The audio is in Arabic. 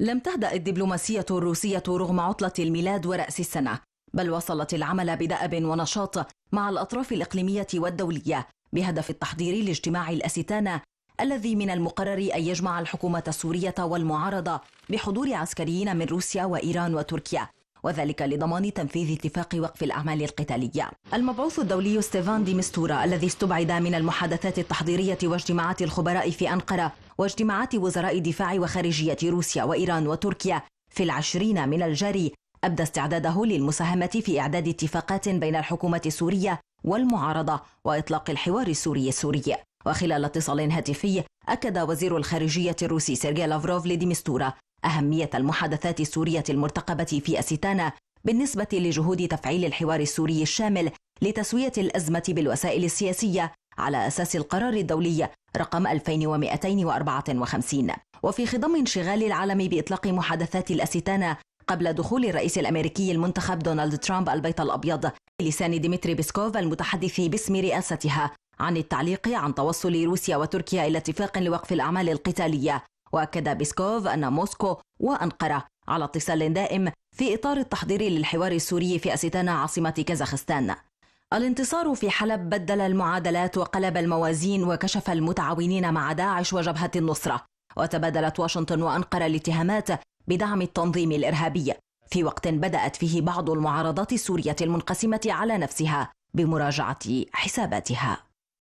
لم تهدأ الدبلوماسية الروسية رغم عطلة الميلاد ورأس السنة بل وصلت العمل بدأب ونشاط مع الأطراف الإقليمية والدولية بهدف التحضير لاجتماع الأستانة الذي من المقرر أن يجمع الحكومة السورية والمعارضة بحضور عسكريين من روسيا وإيران وتركيا وذلك لضمان تنفيذ اتفاق وقف الأعمال القتالية المبعوث الدولي ستيفان دي مستورا الذي استبعد من المحادثات التحضيرية واجتماعات الخبراء في أنقرة واجتماعات وزراء دفاع وخارجية روسيا وإيران وتركيا في العشرين من الجاري أبدى استعداده للمساهمة في إعداد اتفاقات بين الحكومة السورية والمعارضة وإطلاق الحوار السوري السوري وخلال اتصال هاتفي أكد وزير الخارجية الروسي سيرجي لافروف لديمستورا أهمية المحادثات السورية المرتقبة في أستانا بالنسبة لجهود تفعيل الحوار السوري الشامل لتسوية الأزمة بالوسائل السياسية على أساس القرار الدولي رقم 2254 وفي خضم انشغال العالم بإطلاق محادثات الأستانا قبل دخول الرئيس الأمريكي المنتخب دونالد ترامب البيت الأبيض لسان ديمتري بيسكوف المتحدث باسم رئاستها عن التعليق عن توصل روسيا وتركيا إلى اتفاق لوقف الأعمال القتالية واكد بيسكوف ان موسكو وانقره على اتصال دائم في اطار التحضير للحوار السوري في استانا عاصمه كازاخستان الانتصار في حلب بدل المعادلات وقلب الموازين وكشف المتعاونين مع داعش وجبهه النصره وتبادلت واشنطن وانقره الاتهامات بدعم التنظيم الارهابي في وقت بدات فيه بعض المعارضات السوريه المنقسمه على نفسها بمراجعه حساباتها